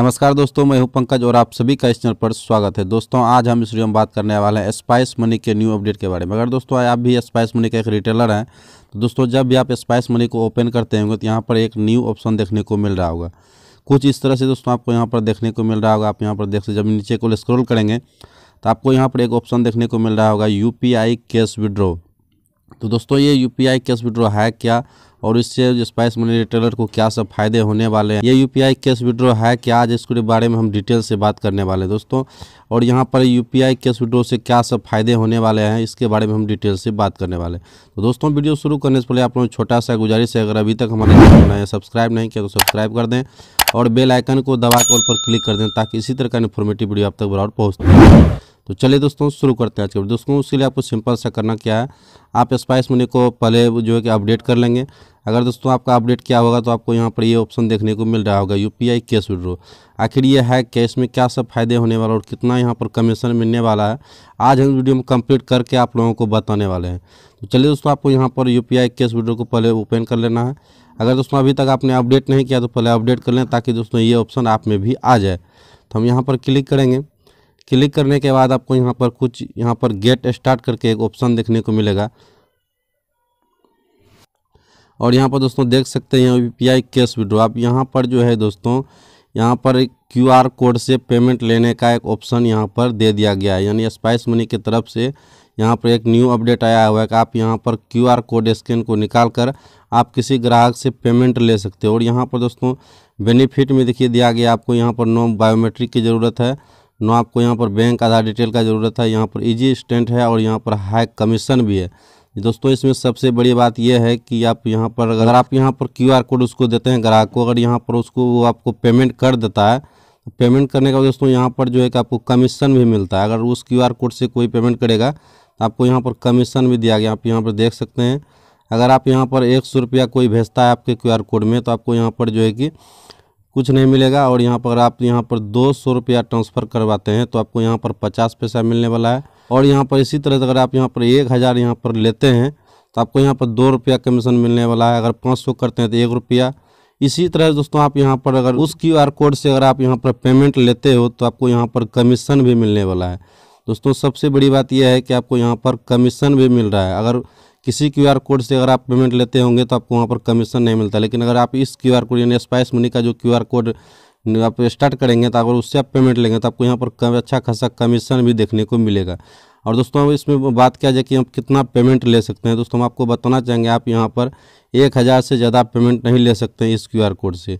नमस्कार दोस्तों मैं हूं पंकज और आप सभी का इस चैनल पर स्वागत है दोस्तों आज हम इस वीडियो में बात करने वाले हैं स्पाइस मनी के न्यू अपडेट के बारे में अगर दोस्तों आप भी स्पाइस मनी का एक रिटेलर हैं तो दोस्तों जब भी आप स्पाइस मनी को ओपन करते होंगे तो यहाँ पर एक न्यू ऑप्शन देखने को मिल रहा होगा कुछ इस तरह से दोस्तों आपको यहाँ पर देखने को मिल रहा होगा आप यहाँ पर देख सकते जब नीचे को स्क्रोल करेंगे तो आपको यहाँ पर एक ऑप्शन देखने को मिल रहा होगा यू कैश विड्रो तो दोस्तों ये यू कैश विड्रो है क्या और इससे स्पाइस मनी रिटेलर को क्या सब फायदे होने वाले हैं ये यू आई कैश विड्रो है क्या आज इसके बारे में हम डिटेल से बात करने वाले हैं दोस्तों और यहाँ पर यू आई कैश विड्रो से क्या सब फायदे होने वाले हैं इसके बारे में हम डिटेल से बात करने वाले हैं तो दोस्तों वीडियो शुरू करने से पहले आप लोग छोटा सा गुजारिश है अगर अभी तक हमारे चैनल है सब्सक्राइब नहीं किया तो सब्सक्राइब कर दें और बेल आइकन को दबा कर पर क्लिक कर दें ताकि इसी तरह का इन्फॉर्मेटिव वीडियो आप तक बराबर पहुँच तो चलिए दोस्तों शुरू करते हैं आज के दोस्तों उसके लिए आपको सिंपल सा करना क्या है आप स्पाइस मनी को पहले जो है कि अपडेट कर लेंगे अगर दोस्तों आपका अपडेट क्या होगा तो आपको यहाँ पर ये ऑप्शन देखने को मिल रहा होगा U P I cash withdraw आखिर ये है कैश इसमें क्या सब फायदे होने वाला और कितना यहाँ पर कमीशन मिलने वाला है आज हम वीडियो में कंप्लीट करके आप लोगों को बताने वाले हैं तो चलिए दोस्तों आपको यहाँ पर U P I cash withdraw को पहले ओपन कर लेना है अगर दोस्तों अभी तक आपने अपडेट नहीं किया तो पहले अपडेट कर लें ताकि दोस्तों ये ऑप्शन आप में भी आ जाए तो हम यहाँ पर क्लिक करेंगे क्लिक करने के बाद आपको यहाँ पर कुछ यहाँ पर गेट स्टार्ट करके एक ऑप्शन देखने को मिलेगा और यहाँ पर दोस्तों देख सकते हैं U P I cash withdraw आप यहाँ पर जो है दोस्तों यहाँ पर एक क्यू आर कोड से पेमेंट लेने का एक ऑप्शन यहाँ पर दे दिया गया है यानी स्पाइस मनी की तरफ से यहाँ पर एक न्यू अपडेट आया हुआ है कि आप यहाँ पर क्यू आर कोड स्कैन को निकाल कर आप किसी ग्राहक से पेमेंट ले सकते हो और यहाँ पर दोस्तों बेनिफिट में देखिए दिया गया आपको यहाँ पर नो बायोमेट्रिक की ज़रूरत है ना आपको यहाँ पर बैंक आधार डिटेल का ज़रूरत है यहाँ पर इजी स्टेंट है और यहाँ पर हाई कमीशन भी है दोस्तों इसमें सबसे बड़ी बात यह है कि आप यहाँ पर अगर आप यहाँ पर क्यू आर कोड उसको देते हैं ग्राहक को अगर यहाँ पर उसको वो आपको पेमेंट कर देता है पेमेंट करने का दोस्तों यहाँ पर जो है कि आपको कमीशन भी मिलता है अगर उस क्यू आर कोड से कोई पेमेंट करेगा तो आपको यहाँ पर कमीशन भी दिया गया आप यहाँ पर देख सकते हैं अगर आप यहाँ पर एक सौ रुपया कोई भेजता है आपके क्यू आर कोड में तो आपको यहाँ पर जो है कि कुछ नहीं मिलेगा और यहाँ पर आप यहाँ पर दो सौ रुपया ट्रांसफ़र करवाते हैं तो आपको यहाँ पर पचास पैसा मिलने वाला है और यहाँ पर इसी तरह से अगर आप यहाँ पर एक हज़ार यहाँ पर लेते हैं तो आपको यहाँ पर दो रुपया कमीशन मिलने वाला है अगर पाँच सौ करते हैं तो एक रुपया इसी तरह दोस्तों आप यहाँ पर अगर उस क्यू आर कोड से अगर आप यहाँ पर पेमेंट लेते हो तो आपको यहाँ पर कमीशन भी मिलने वाला है दोस्तों सबसे बड़ी बात यह है कि आपको यहाँ पर कमीशन भी मिल रहा है अगर किसी क्यू कोड से अगर आप पेमेंट लेते होंगे तो आपको वहाँ पर कमीशन नहीं मिलता लेकिन अगर आप इस क्यू कोड यानी स्पाइस मनी का जो क्यू कोड आप स्टार्ट करेंगे तो अगर उससे आप पेमेंट लेंगे तो आपको यहाँ पर कम अच्छा खासा कमीशन भी देखने को मिलेगा और दोस्तों अब इसमें बात किया जाए कि हम कितना पेमेंट ले सकते हैं दोस्तों हम आपको बताना चाहेंगे आप यहाँ पर एक हज़ार से ज़्यादा पेमेंट नहीं ले सकते हैं इस क्यूआर कोड से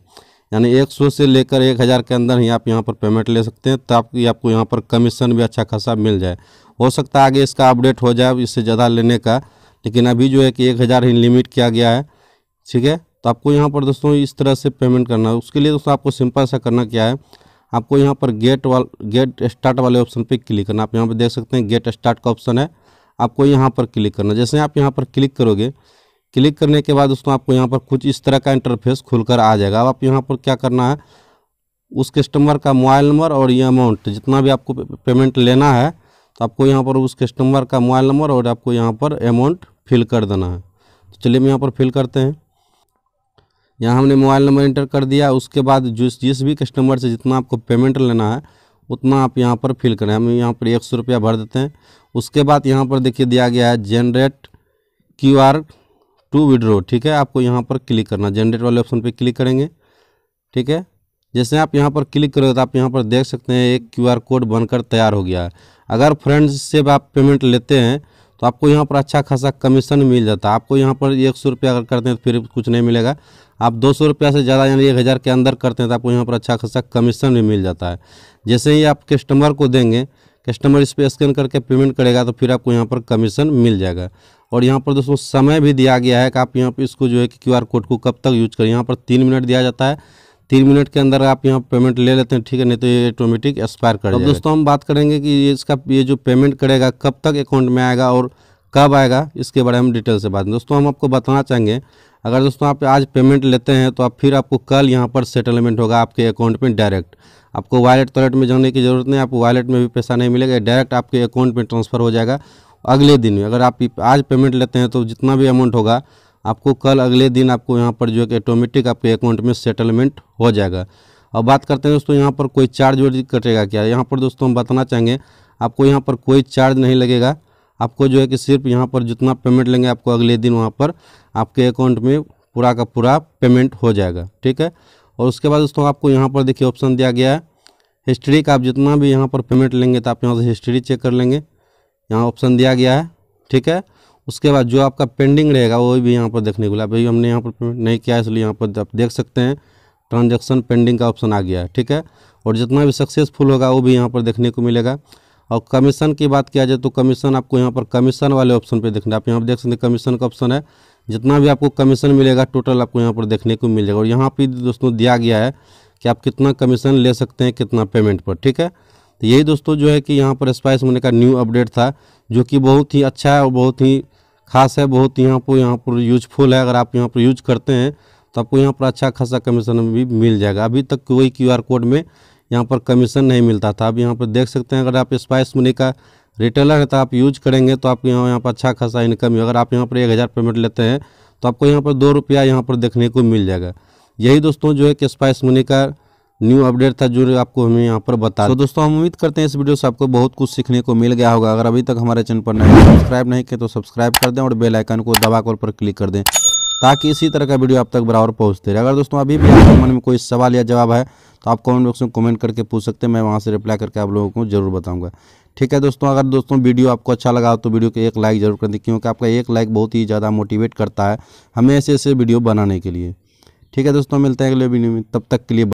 यानी एक सौ से लेकर एक हज़ार के अंदर ही आप यहाँ पर पेमेंट ले सकते हैं तो आपकी आपको यहाँ पर कमीशन भी अच्छा खासा मिल जाए हो सकता है आगे इसका अपडेट हो जाए इससे ज़्यादा लेने का लेकिन अभी जो है कि एक हज़ार ही लिमिट किया गया है ठीक है तो आपको यहाँ पर दोस्तों इस तरह से पेमेंट करना है उसके लिए दोस्तों आपको सिंपल सा करना क्या है आपको यहाँ पर गेट वाल गेट स्टार्ट वाले ऑप्शन पर क्लिक करना आप यहाँ पर देख सकते हैं गेट स्टार्ट का ऑप्शन है आपको यहाँ पर क्लिक करना जैसे आप यहाँ पर क्लिक करोगे क्लिक करने के बाद दोस्तों आपको यहाँ पर कुछ इस तरह का इंटरफेस खुलकर आ जाएगा अब आप यहाँ पर क्या करना है उस कस्टमर का मोबाइल नंबर और ये अमाउंट जितना भी आपको पेमेंट लेना है तो आपको यहाँ पर उस कस्टमर का मोबाइल नंबर और आपको यहाँ पर अमाउंट फिल कर देना है तो चलिए हम यहाँ पर फिल करते हैं यहाँ हमने मोबाइल नंबर इंटर कर दिया उसके बाद जिस जिस भी कस्टमर से जितना आपको पेमेंट लेना है उतना आप यहाँ पर फिल करें हम यहाँ पर एक सौ रुपया भर देते हैं उसके बाद यहाँ पर देखिए दिया गया है generate Q R to withdraw ठीक है आपको यहाँ पर क्लिक करना जनरेट वाले ऑप्शन पर क्लिक करेंगे ठीक है जैसे आप यहाँ पर क्लिक करोगे तो आप यहाँ पर देख सकते हैं एक क्यूआर कोड बनकर तैयार हो गया है अगर फ्रेंड्स से आप पेमेंट लेते हैं तो आपको यहाँ पर अच्छा खासा कमीशन मिल जाता है आपको यहाँ पर एक सौ रुपया अगर करते हैं तो फिर कुछ नहीं मिलेगा आप दो सौ रुपया से ज़्यादा यानी एक हज़ार के अंदर करते हैं तो आपको यहाँ पर अच्छा खासा कमीशन भी मिल जाता है जैसे ही आप कस्टमर को देंगे कस्टमर इस पर स्कैन करके पेमेंट करेगा तो फिर आपको यहाँ पर कमीशन मिल जाएगा और यहाँ पर दोस्तों समय भी दिया गया है कि आप यहाँ पर इसको जो है कि क्यू कोड को कब तक यूज करें यहाँ पर तीन मिनट दिया जाता है तीन मिनट के अंदर आप यहाँ पेमेंट ले लेते हैं ठीक है नहीं तो ये ऑटोमेटिक एक्सपायर कर अब तो दोस्तों हम बात करेंगे कि ये इसका ये जो पेमेंट करेगा कब तक अकाउंट में आएगा और कब आएगा इसके बारे में डिटेल से बात दोस्तों हम आपको बताना चाहेंगे अगर दोस्तों आप आज पेमेंट लेते हैं तो आप फिर आपको कल यहाँ पर सेटलमेंट होगा आपके अकाउंट में डायरेक्ट आपको वॉलेट टॉयलेट में जाने की ज़रूरत नहीं आपको वॉलेट में भी पैसा नहीं मिलेगा डायरेक्ट आपके अकाउंट में ट्रांसफ़र हो जाएगा अगले दिन में अगर आप आज पेमेंट लेते हैं तो जितना भी अमाउंट होगा आपको कल अगले दिन आपको यहाँ पर जो है कि ऑटोमेटिक आपके अकाउंट में सेटलमेंट हो जाएगा अब बात करते हैं दोस्तों यहाँ पर कोई चार्ज वर्ज कटेगा क्या यहाँ पर दोस्तों हम बताना चाहेंगे आपको यहाँ पर कोई चार्ज नहीं लगेगा आपको जो है कि सिर्फ यहाँ पर जितना पेमेंट लेंगे आपको अगले दिन वहाँ पर आपके अकाउंट में पूरा का पूरा पेमेंट हो जाएगा ठीक है और उसके बाद दोस्तों आपको यहाँ पर देखिए ऑप्शन दिया गया है हिस्ट्री का आप जितना भी यहाँ पर पेमेंट लेंगे तो आप यहाँ से हिस्ट्री चेक कर लेंगे यहाँ ऑप्शन दिया गया है ठीक है उसके बाद जो आपका पेंडिंग रहेगा वो भी यहाँ पर देखने को मिला भाई हमने यहाँ पर नहीं किया इसलिए यहाँ पर आप देख सकते हैं ट्रांजेक्शन पेंडिंग का ऑप्शन आ गया है ठीक है और जितना भी सक्सेसफुल होगा वो भी यहाँ पर देखने को मिलेगा और कमीशन की बात किया जाए तो कमीशन आपको यहाँ पर कमीशन वाले ऑप्शन पे देखना आप यहाँ पर देख सकते हैं कमीशन का ऑप्शन है जितना भी आपको कमीशन मिलेगा टोटल आपको यहाँ पर देखने को मिल जाएगा और यहाँ पर दोस्तों दिया गया है कि आप कितना कमीशन ले सकते हैं कितना पेमेंट पर ठीक है तो यही दोस्तों जो है कि यहाँ पर स्पाइस मनी का न्यू अपडेट था जो कि बहुत ही अच्छा है और बहुत ही खास है बहुत यहाँ पर यहाँ पर यूजफुल है अगर आप यहाँ पर यूज करते हैं तो आपको यहाँ पर अच्छा खासा कमीशन भी मिल जाएगा अभी तक कोई क्यू कोड में यहाँ पर कमीशन नहीं मिलता था अब यहाँ पर देख सकते हैं अगर आप स्पाइस मनी का रिटेलर है तो आप यूज करेंगे तो आपको यहाँ यहाँ पर अच्छा खासा इनकम अगर आप यहाँ पर एक हज़ार पेमेंट लेते हैं तो आपको यहाँ पर दो रुपया यहाँ पर देखने को मिल जाएगा यही दोस्तों जो है कि स्पाइस मनी का न्यू अपडेट था जो आपको हमें यहाँ पर बता तो दोस्तों हम उम्मीद करते हैं इस वीडियो से आपको बहुत कुछ सीखने को मिल गया होगा अगर अभी तक हमारे चैनल पर नहीं सब्सक्राइब नहीं किए तो सब्सक्राइब कर दें और बेल आइकन को दबा कर पर क्लिक कर दें ताकि इसी तरह का वीडियो आप तक बराबर पहुँचते रहे अगर दोस्तों अभी भी आपके मन में कोई सवाल या जवाब है तो आप कमेंट बॉक्स में कमेंट करके पूछ सकते हैं मैं वहाँ से रिप्लाई करके आप लोगों को जरूर बताऊँगा ठीक है दोस्तों अगर दोस्तों वीडियो आपको अच्छा लगा तो वीडियो को एक लाइक जरूर कर दें क्योंकि आपका एक लाइक बहुत ही ज़्यादा मोटिवेट करता है हमें ऐसे ऐसे वीडियो बनाने के लिए ठीक है दोस्तों मिलते हैं अगले वीडियो में तब तक के लिए